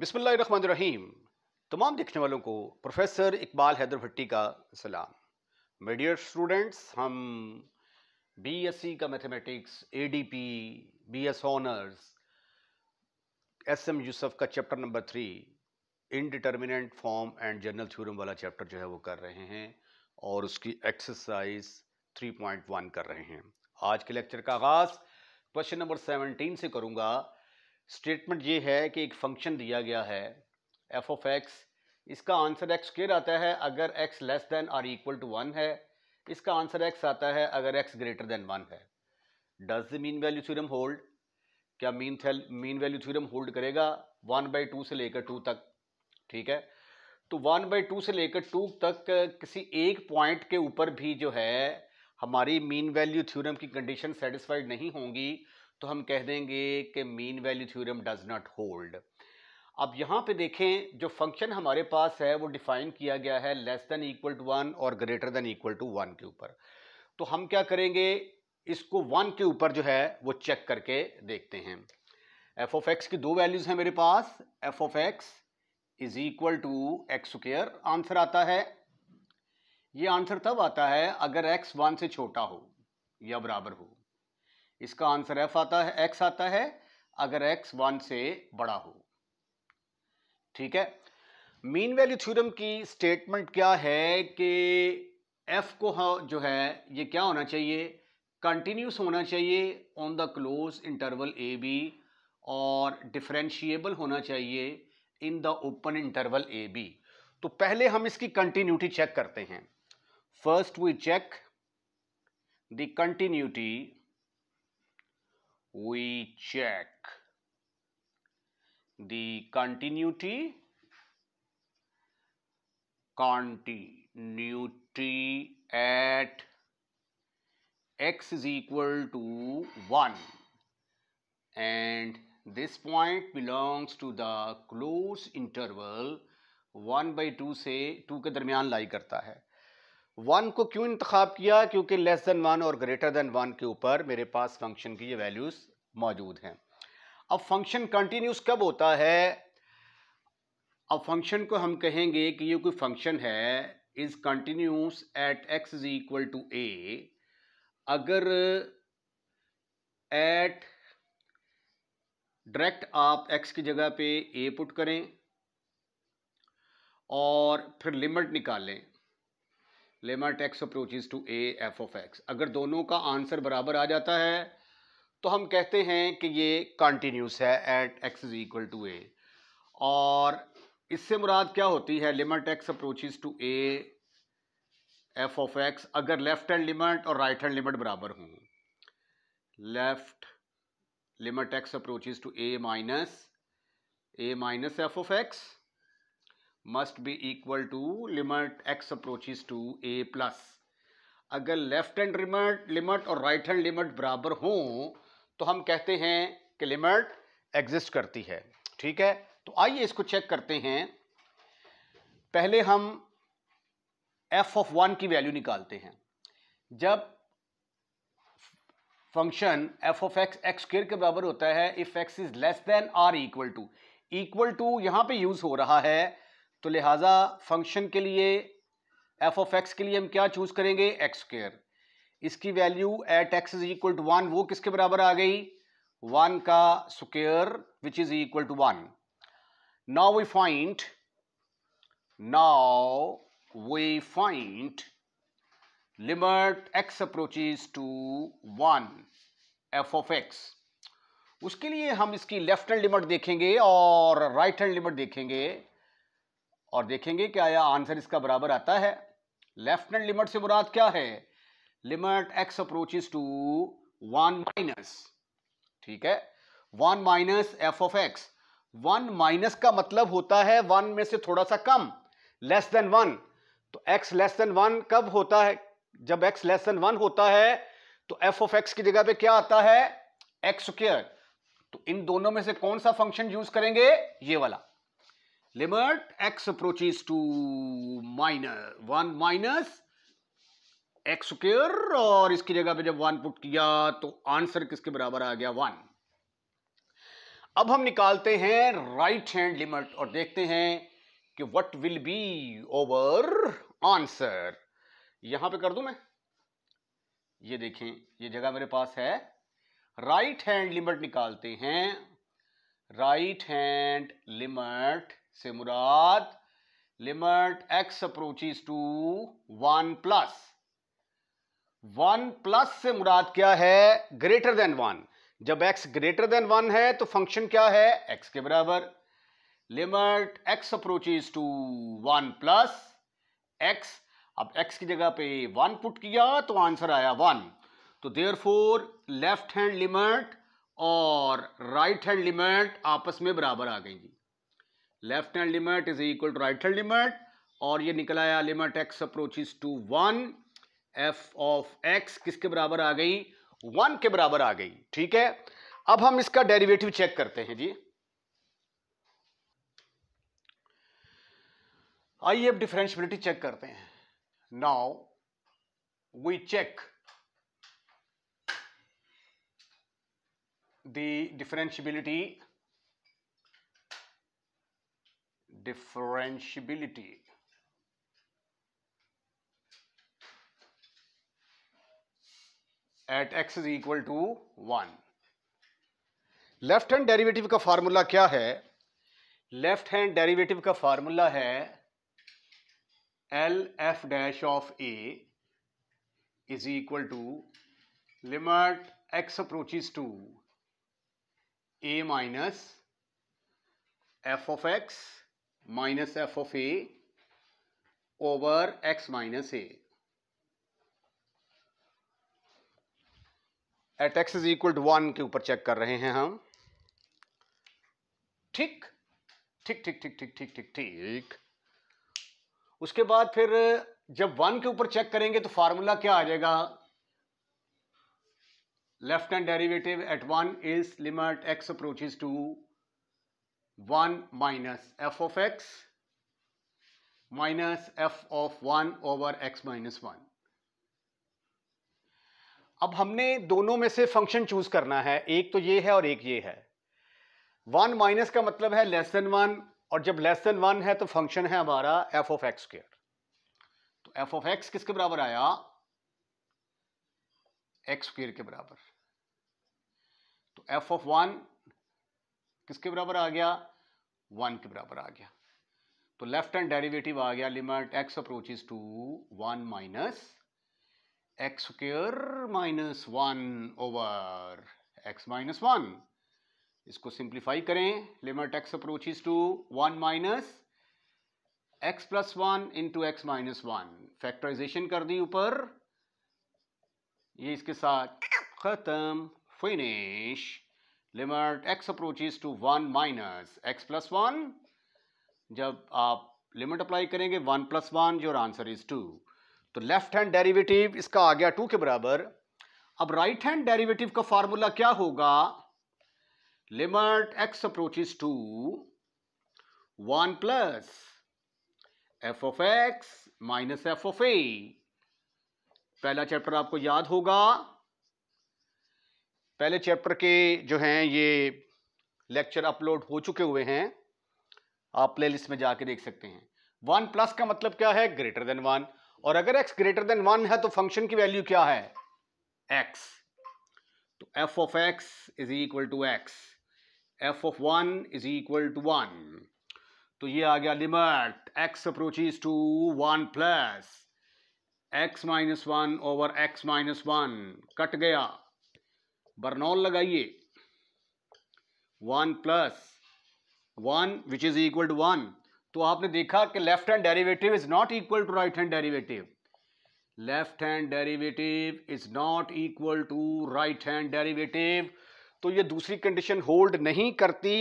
बिसमीम तमाम देखने वालों को प्रोफेसर इकबाल हैदर भट्टी का सलाम मीडियर स्टूडेंट्स हम बीएससी e का mathematics ADP BS honours SM Yusuf का chapter number three indeterminate form and general theorem वाला चैप्टर जो है वो कर रहे हैं और उसकी एक्सरसाइज 3.1 कर रहे हैं आज के लेक्चर का आगाज़ क्वेश्चन नंबर सेवनटीन से करूँगा स्टेटमेंट ये है कि एक फंक्शन दिया गया है एफ ऑफ एक्स इसका आंसर एक्स स्केयर आता है अगर एक्स लेस देन और इक्वल टू वन है इसका आंसर एक्स आता है अगर एक्स ग्रेटर देन वन है does the mean value theorem hold क्या mean mean value theorem hold करेगा वन बाई टू से लेकर टू तक ठीक है तो वन बाई टू से लेकर टू तक किसी एक पॉइंट के ऊपर भी जो है हमारी मीन वैल्यू थ्योरम की कंडीशन सेटिस्फाइड नहीं होंगी तो हम कह देंगे कि mean value theorem does not hold अब यहाँ पे देखें जो फंक्शन हमारे पास है वो डिफाइन किया गया है less than equal to one और greater than equal to one के ऊपर तो हम क्या करेंगे इसको वन के ऊपर जो है वो चेक करके देखते हैं एफ ऑफ एक्स की दो वैल्यूज़ हैं मेरे पास F of x is equal to X square answer आता है ये आंसर तब आता है अगर एक्स वन से छोटा हो या बराबर हो इसका आंसर एफ आता है एक्स आता है अगर एक्स वन से बड़ा हो ठीक है मीन वैल्यू थ्योरम की स्टेटमेंट क्या है कि एफ को हाँ जो है ये क्या होना चाहिए कंटिन्यूस होना चाहिए on the close interval A B और डिफरेंशिएबल होना चाहिए in the open interval A B तो पहले हम इसकी कंटिन्यूटी चेक करते हैं first we check the continuity we check the continuity continuity at x is equal to 1 and this point belongs to the close interval 1 by 2 से 2 के दरमियान लाई करता है वन को क्यों इंतखब किया क्योंकि लेस देन वन और ग्रेटर देन वन के ऊपर मेरे पास फंक्शन की ये वैल्यूज़ मौजूद हैं अब फंक्शन कंटिन्यूस कब होता है अब फंक्शन को हम कहेंगे कि ये कोई फंक्शन है is continuous at x is equal to A अगर एट डायरेक्ट आप एक्स की जगह पे ए पुट करें और फिर लिमिट निकालें limit X approaches to A F of x अगर दोनों का आंसर बराबर आ जाता है तो हम कहते हैं कि ये कॉन्टीन्यूस है at x is equal to a और इससे मुराद क्या होती है limit x approaches to A F of x अगर लेफ्ट हैंड लिमट और राइट हैंड लिमट बराबर हों left limit x approaches to a minus a minus F of x must be equal to limit x approaches to a plus अगर left hand limit limit और right hand limit बराबर हों तो हम कहते हैं कि लिमिट एग्जिस्ट करती है ठीक है तो आइए इसको चेक करते हैं पहले हम एफ ऑफ वन की वैल्यू निकालते हैं जब function f of x x square के बराबर होता है if x is less than or equal to equal to यहां पे यूज हो रहा है तो लिहाजा फंक्शन के लिए एफ ऑफ एक्स के लिए हम क्या चूज़ करेंगे एक्स स्क्र इसकी value at x is equal to one वो किसके बराबर आ गई वन का square which is equal to one now we find now we find limit x approaches to one F of x उसके लिए हम इसकी लेफ्ट हैंड लिमिट देखेंगे और राइट हैंड लिमिट देखेंगे और देखेंगे कि आया आंसर इसका बराबर आता है लेफ्ट हैंड लिमिट से मुराद क्या है limit x approaches to one minus ठीक है one minus F of x one minus का मतलब होता है वन में से थोड़ा सा कम लेस देन वन तो एक्स लेस देन वन कब होता है जब एक्स लेस देन वन होता है तो एफ ऑफ एक्स की जगह पे क्या आता है एक्स स्क्र तो इन दोनों में से कौन सा फंक्शन यूज करेंगे ये वाला limit x approaches to minus one minus x square और इसकी जगह पे जब वन पुट किया तो आंसर किसके बराबर आ गया वन अब हम निकालते हैं राइट हैंड लिमिट और देखते हैं कि what will be our answer यहां पे कर दूं मैं ये देखें ये जगह मेरे पास है राइट हैंड लिमिट निकालते हैं राइट हैंड लिमिट से मुराद limit x approaches to one plus one plus से मुराद क्या है ग्रेटर देन वन जब एक्स ग्रेटर देन वन है तो फंक्शन क्या है एक्स के बराबर limit x approaches to one plus x अब एक्स की जगह पे वन पुट किया तो आंसर आया वन तो therefore left hand limit और राइट हैंड लिमिट आपस में बराबर आ गई left hand limit is equal to right hand limit और ये निकल आया limit x is to one F of x किसके बराबर आ गई वन के बराबर आ गई ठीक है अब हम इसका डेरिवेटिव चेक करते हैं जी आइए अब डिफरेंशियबिलिटी चेक करते हैं now we check the differentiability differentiability at x is equal to one left hand derivative का फार्मूला क्या है लेफ्ट हैंड डेरिवेटिव का फार्मूला है l f dash of A is equal to limit x approaches to a minus F of x minus F of A over x minus a at x is equal to one के ऊपर check कर रहे हैं हम ठीक ठीक ठीक ठीक ठीक ठीक ठीक ठीक उसके बाद फिर जब वन के ऊपर चेक करेंगे तो फार्मूला क्या आ जाएगा left hand derivative at one is limit x approaches to one minus F of x minus F of one over x minus one अब हमने दोनों में से फंक्शन चूज करना है एक तो ये है और एक ये है वन माइनस का मतलब है लेस देन वन और जब लेस देन वन है तो फंक्शन है हमारा एफ ऑफ एक्स स्क्र तो एफ ऑफ एक्स किसके बराबर आया एक्स स्क्र के बराबर तो एफ ऑफ वन किसके बराबर आ गया वन के बराबर आ गया तो लेफ्ट हैंड डेरिवेटिव आ गया limit x approaches to one minus x square minus one over x minus one इसको सिंप्लीफाई करें limit x approaches to one minus x plus one into x minus one factorization कर दी ऊपर ये इसके साथ ख़त्म finish limit x approaches to one minus x plus one जब आप लिमिट अप्लाई करेंगे one plus one your answer is two तो लेफ्ट हैंड डेरिवेटिव इसका आ गया टू के बराबर अब राइट हैंड डेरिवेटिव का फार्मूला क्या होगा limit x approaches to one plus f of x minus F of a पहला चैप्टर आपको याद होगा पहले चैप्टर के जो हैं ये लेक्चर अपलोड हो चुके हुए हैं आप प्लेलिस्ट में जाके देख सकते हैं वन प्लस का मतलब क्या है ग्रेटर देन वन और अगर एक्स ग्रेटर देन वन है तो फंक्शन की वैल्यू क्या है एक्स तो f of x is equal to x f of one is equal to one तो ये आ गया limit x approaches to one plus x minus one over x minus one cut गया Burnol लगाइए one plus one which is equal to one तो आपने देखा कि left hand derivative is not equal to right hand derivative left hand derivative is not equal to right hand derivative तो ये दूसरी condition hold नहीं करती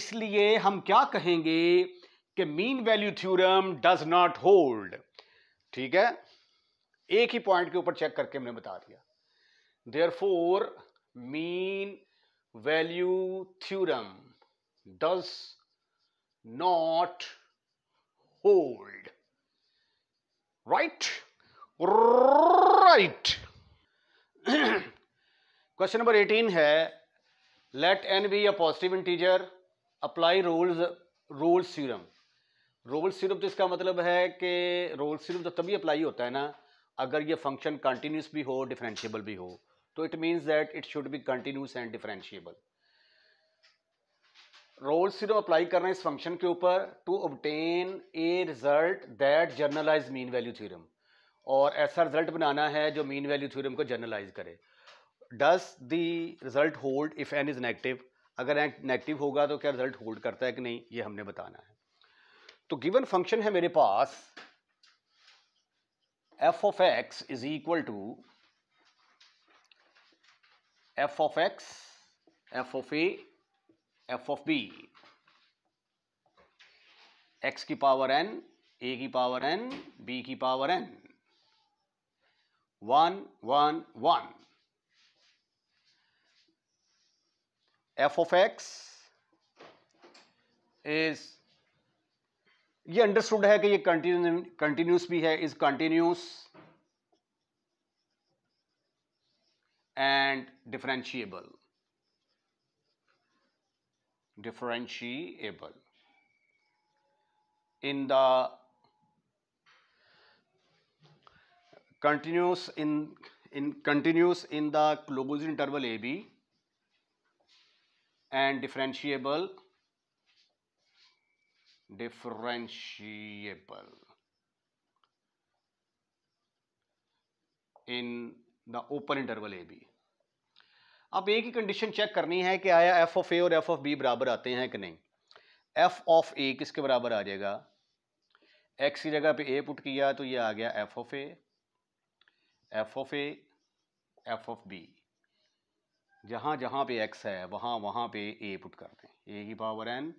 इसलिए हम क्या कहेंगे कि mean value theorem does not hold ठीक है एक ही पॉइंट के ऊपर चेक करके हमने बता दिया therefore mean value theorem does not hold right right question number eighteen है let n be a positive integer apply Rolle Rolle theorem Rolle theorem तो इसका मतलब है कि रोल सीरम तो तभी अप्लाई होता है ना अगर ये फंक्शन कंटिन्यूस भी हो डिफरेंशियबल भी हो तो it means that it should be continuous and differentiable. Rolle सिर्फ अप्लाई कर रहे हैं इस फंक्शन के ऊपर to obtain a result that generalize mean value theorem और ऐसा रिजल्ट बनाना है जो मीन वैल्यू थ्योरम को जर्नलाइज करे does the result hold if n is negative अगर एन नेगेटिव होगा तो क्या रिजल्ट होल्ड करता है कि नहीं ये हमने बताना है तो गिवन फंक्शन है मेरे पास F of x is equal to F of x f of f of b x की पावर एन ए की पावर एन बी की power n one one one F of x is ये understood है कि ये continue continuous भी है is continuous and differentiable differentiable in the continuous in in continuous in the closed interval AB and differentiable differentiable in the open interval A b अब a की condition check करनी है कि आया एफ ऑफ ए और f of B बराबर आते हैं कि नहीं एफ ऑफ ए किसके बराबर आ जाएगा एक्स की जगह पे ए पुट किया तो ये आ गया F of a F of a F of b जहाँ जहाँ पे एक्स है वहाँ वहाँ पे ए पुट कर दें ए की पावर एन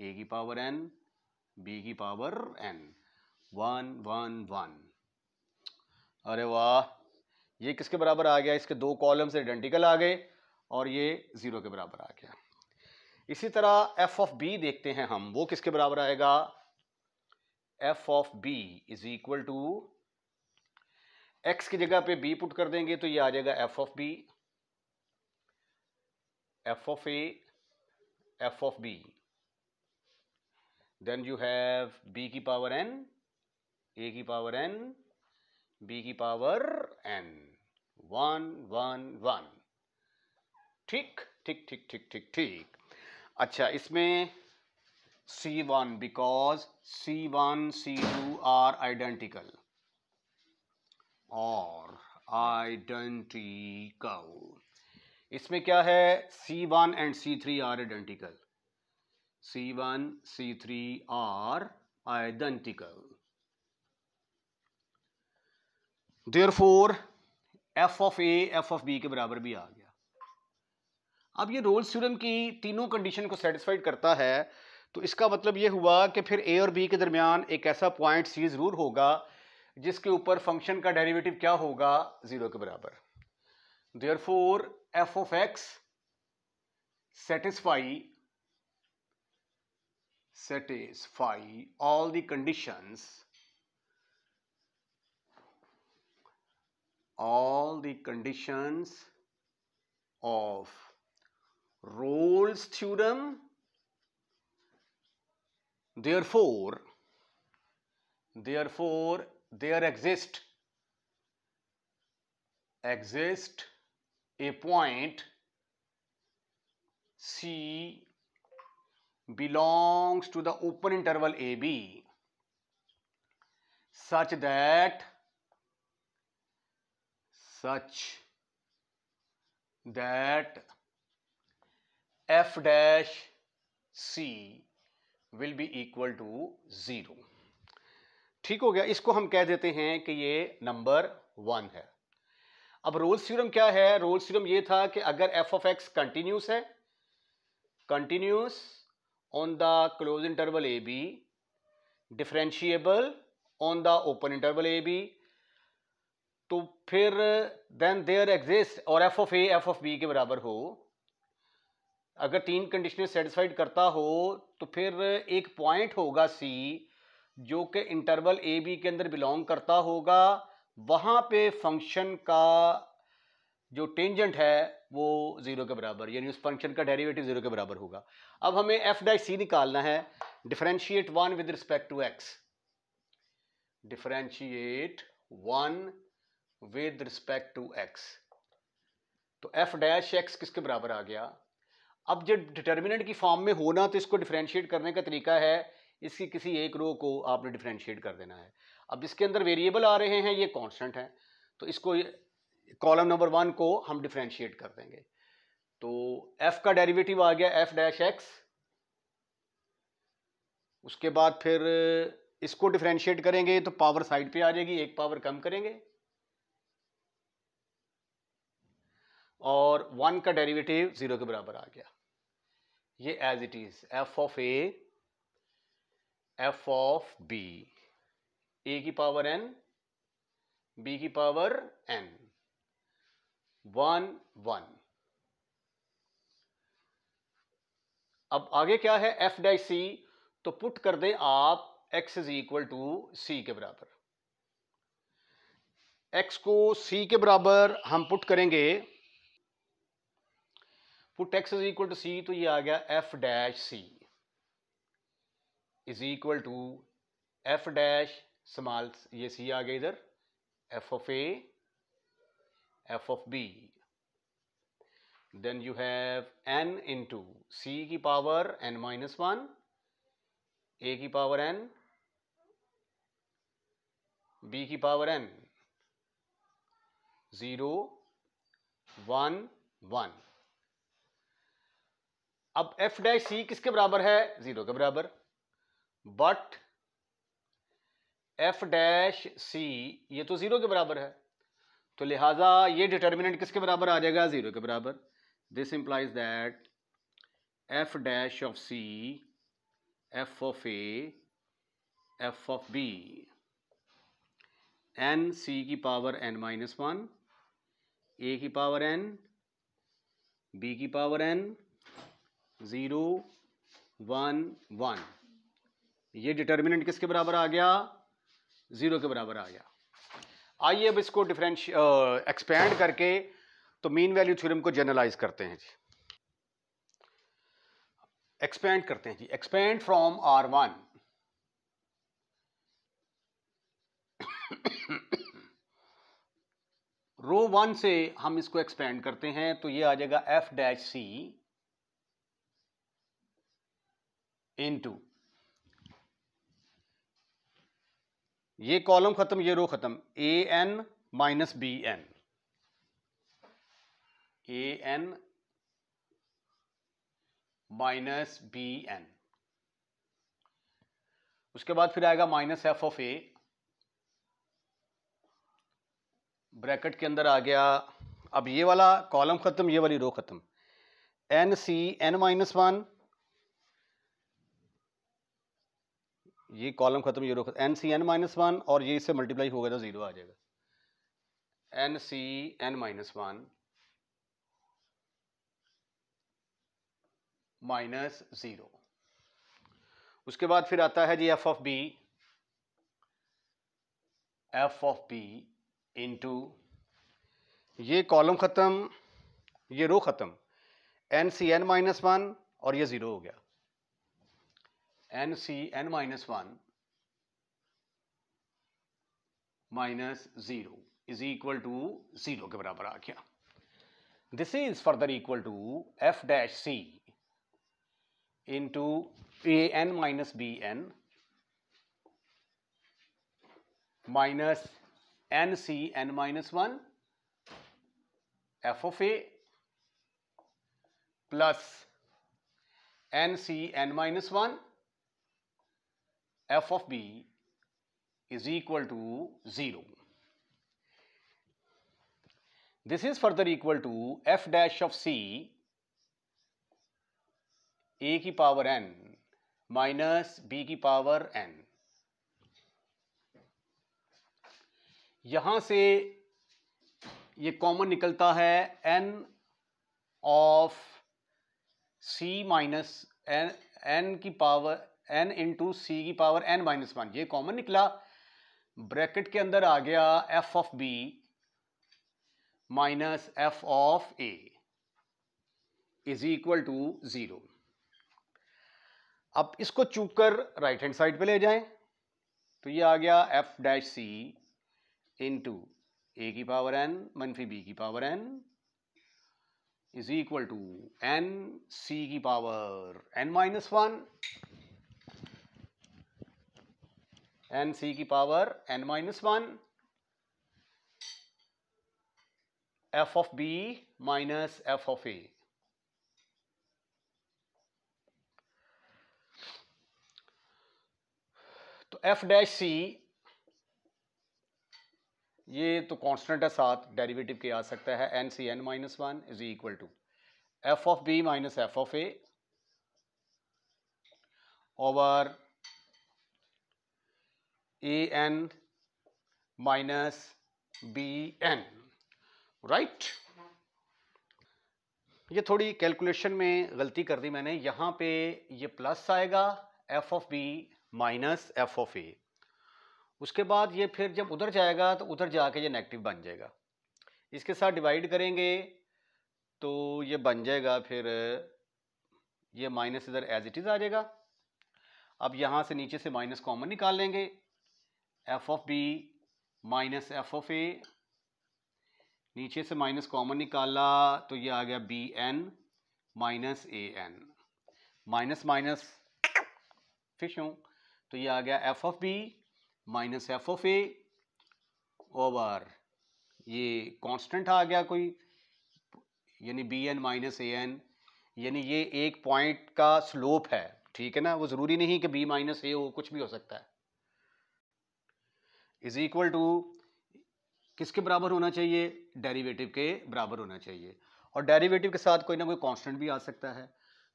ए की पावर एन बी की power n one one one अरे वाह ये किसके बराबर आ गया इसके दो कॉलम्स आइडेंटिकल आ गए और ये ज़ीरो के बराबर आ गया इसी तरह एफ ऑफ बी देखते हैं हम वो किसके बराबर आएगा F of B is equal to x की जगह पे बी पुट कर देंगे तो ये आ जाएगा f of B F of a F of b then you have b की पावर एन ए की पावर एन बी की power n one one one ठीक ठीक ठीक ठीक ठीक ठीक अच्छा इसमें c one because c one c two are identical और आइडेंटिकल इसमें क्या है c one and c three are identical c one c three are identical therefore f of a F of b के बराबर भी आ गया अब ये रोल थ्योरम की तीनों कंडीशन को सेटिस्फाइड करता है तो इसका मतलब ये हुआ कि फिर ए और बी के दरमियान एक ऐसा पॉइंट सी ज़रूर होगा जिसके ऊपर फंक्शन का डेरिवेटिव क्या होगा ज़ीरो के बराबर therefore f of x satisfy satisfy all the conditions all the conditions of Rolle's theorem. Therefore, therefore there exist exist a point C belongs to the open interval AB such that such that f dash c will be equal to zero. ठीक हो गया इसको हम कह देते हैं कि ये नंबर वन है अब रोल सीरम क्या है रोल सीरम ये था कि अगर एफ ऑफ एक्स कंटिन्यूस है continuous on the close interval A b differentiable on the open interval A B तो फिर देन देयर एग्जिस्ट और f of a F of b के बराबर हो अगर तीन कंडीशन सेटिस्फाइड करता हो तो फिर एक पॉइंट होगा सी जो कि इंटरवल ए बी के अंदर बिलोंग करता होगा वहाँ पे फंक्शन का जो टेंजेंट है वो ज़ीरो के बराबर यानी उस फंक्शन का डेरिवेटिव ज़ीरो के बराबर होगा अब हमें एफ डाई सी निकालना है differentiate one with respect to x differentiate one with respect to x तो एफ डैश एक्स किसके बराबर आ गया अब जब डिटर्मिनेंट की फॉर्म में होना तो इसको डिफ्रेंशिएट करने का तरीका है इसकी किसी एक रो को आपने डिफ्रेंशिएट कर देना है अब इसके अंदर वेरिएबल आ रहे हैं ये कांस्टेंट है तो इसको कॉलम नंबर वन को हम डिफ्रेंशिएट कर देंगे तो एफ का डेरिवेटिव आ गया एफ डैश एक्स उसके बाद फिर इसको डिफ्रेंशिएट करेंगे तो पावर साइड पे आ जाएगी एक पावर कम करेंगे और वन का डेरिवेटिव ज़ीरो के बराबर आ गया ये as it is f of a F of b a की पावर एन बी की पावर एन वन वन अब आगे क्या है एफ डाई सी तो पुट कर दें आप x is equal to c के बराबर एक्स को सी के बराबर हम पुट करेंगे put x is equal to c तो ये आ गया F dash c is equal to f dash small ये सी आ गया इधर f of a F of b you have n into सी की power N minus one a की पावर एन बी की power n zero one one अब f dash c किसके बराबर है जीरो के बराबर बट एफ डैश सी ये तो जीरो के बराबर है तो लिहाजा ये डिटर्मिनेंट किसके बराबर आ जाएगा जीरो के बराबर this implies that f dash of c f of a F of b n सी की power N minus one a की पावर एन बी की power n zero one one ये डिटर्मिनेंट किसके बराबर आ गया ज़ीरो के बराबर आ गया आइए अब इसको डिफरेंश एक्सपेंड करके तो मीन वैल्यू थ्योरम को जनरलाइज करते हैं जी एक्सपेंड करते हैं जी expand from R one row one से हम इसको एक्सपेंड करते हैं तो ये आ जाएगा एफ डैश सी इनटू ये कॉलम खत्म ये रो खत्म a N minus B n a N minus B n उसके बाद फिर आएगा minus F of a bracket के अंदर आ गया अब ये वाला कॉलम खत्म ये वाली रो खत्म N C N minus one ये कॉलम खत्म ये खत्म N C N minus one और ये इससे मल्टीप्लाई होगा तो ज़ीरो आ जाएगा N C N minus one minus zero उसके बाद फिर आता है जी F of B F of B into ये कॉलम ख़त्म ये रो ख़त्म N C N minus one और ये ज़ीरो हो गया n c n minus 1 minus 0 is equal to 0 ke barabar aa gaya this is further equal to f dash c into a n minus b n minus n c n minus 1 f of a plus n c n minus 1 F of B is equal to zero this is further equal to f dash of c a की power n minus b की power n यहां से ये common निकलता है n of c minus n n की power N into सी की power N minus one ये कॉमन निकला ब्रैकेट के अंदर आ गया F of B minus F of A is equal to zero अब इसको चूक कर राइट हैंड साइड पे ले जाएं तो ये आ गया F dash C into A की पावर एन मनफी बी की power N is equal to N सी की power N minus one N सी की power N minus one F of B minus F of A तो F dash सी ये तो constant है साथ डेरिवेटिव के आ सकता है N C N minus one is equal to F of B minus F of A over A N minus B N right ये थोड़ी कैलकुलेशन में गलती कर दी मैंने यहाँ पे ये प्लस आएगा F of B minus F of A उसके बाद ये फिर जब उधर जाएगा तो उधर जाके ये नेगेटिव बन जाएगा इसके साथ डिवाइड करेंगे तो ये बन जाएगा फिर ये माइनस इधर एज इट इज़ आ जाएगा अब यहाँ से नीचे से माइनस कॉमन निकाल लेंगे F of B minus F of A नीचे से माइनस कॉमन निकाला तो ये आ गया B N minus A N minus minus फिश हूँ तो ये आ गया F of B minus F of A over ये कांस्टेंट आ गया कोई यानी B N minus A N यानी ये एक पॉइंट का स्लोप है ठीक है ना वो ज़रूरी नहीं कि बी माइनस ए हो कुछ भी हो सकता है इज इक्वल टू किसके बराबर होना चाहिए डेरिवेटिव के बराबर होना चाहिए और डेरिवेटिव के साथ कोई ना कोई कांस्टेंट भी आ सकता है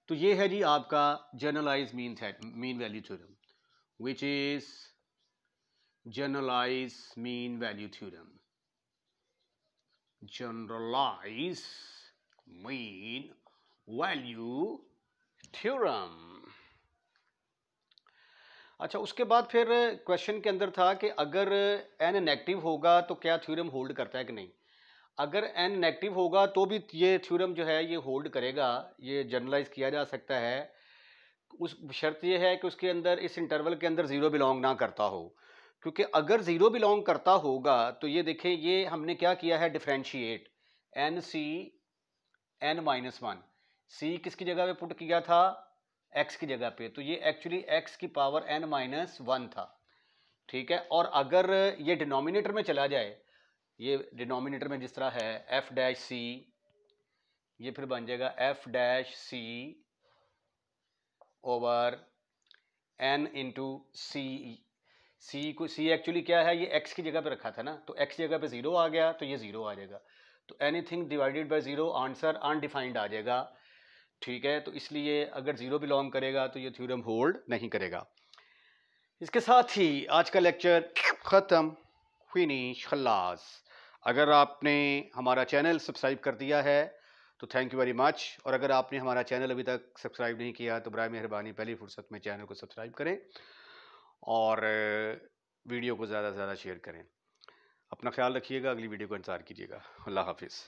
तो ये है जी आपका generalized mean mean value theorem which is generalized mean value theorem generalized mean value theorem अच्छा उसके बाद फिर क्वेश्चन के अंदर था कि अगर एन नेगेटिव होगा तो क्या थ्योरम होल्ड करता है कि नहीं अगर एन नेगेटिव होगा तो भी ये थ्योरम जो है ये होल्ड करेगा ये जनरलाइज किया जा सकता है उस शर्त यह है कि उसके अंदर इस इंटरवल के अंदर ज़ीरो बिलोंग ना करता हो क्योंकि अगर ज़ीरो बिलोंग करता होगा तो ये देखें ये हमने क्या किया है differentiate N C N minus one C किसकी जगह पे पुट किया था एक्स की जगह पे तो ये एक्चुअली एक्स की पावर एन माइनस वन था ठीक है और अगर ये डिनोमिनेटर में चला जाए ये डिनोमिनेटर में जिस तरह है एफ डैश सी ये फिर बन जाएगा F dash C over N into C C को सी एक्चुअली क्या है ये एक्स की जगह पे रखा था ना तो एक्स की जगह पे ज़ीरो आ गया तो ये ज़ीरो आ जाएगा तो anything divided by zero answer undefined आ जाएगा ठीक है तो इसलिए अगर ज़ीरो बिलोंग करेगा तो ये थ्योरम होल्ड नहीं करेगा इसके साथ ही आज का लेक्चर ख़त्म फिनिश खलास अगर आपने हमारा चैनल सब्सक्राइब कर दिया है तो थैंक यू वेरी मच और अगर आपने हमारा चैनल अभी तक सब्सक्राइब नहीं किया तो बर मेहरबानी पहली फुर्सत में चैनल को सब्सक्राइब करें और वीडियो को ज़्यादा से ज़्यादा शेयर करें अपना ख्याल रखिएगा अगली वीडियो को इंतज़ार कीजिएगा अल्लाह हाफिज़